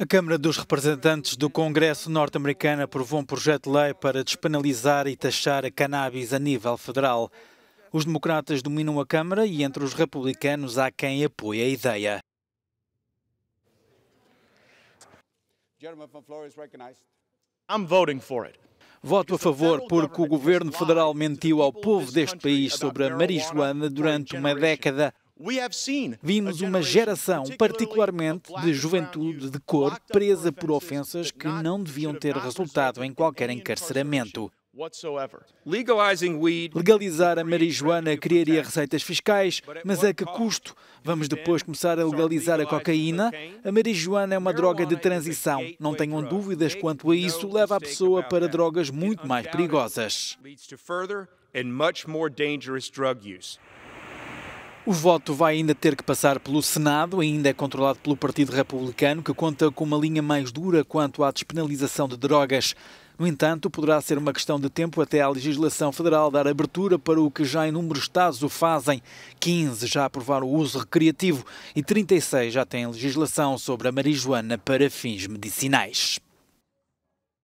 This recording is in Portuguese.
A Câmara dos Representantes do Congresso norte-americano aprovou um projeto de lei para despenalizar e taxar a cannabis a nível federal. Os democratas dominam a Câmara e entre os republicanos há quem apoie a ideia. Voto a favor porque o governo federal mentiu ao povo deste país sobre a marijuana durante uma década Vimos uma geração, particularmente de juventude de cor, presa por ofensas que não deviam ter resultado em qualquer encarceramento. Legalizar a marijuana criaria receitas fiscais, mas a que custo? Vamos depois começar a legalizar a cocaína? A marijuana é uma droga de transição. Não tenham dúvidas quanto a isso, leva a pessoa para drogas muito mais perigosas. O voto vai ainda ter que passar pelo Senado, ainda é controlado pelo Partido Republicano, que conta com uma linha mais dura quanto à despenalização de drogas. No entanto, poderá ser uma questão de tempo até a legislação federal dar abertura para o que já em números estados o fazem. 15 já aprovaram o uso recreativo e 36 já têm legislação sobre a marijuana para fins medicinais.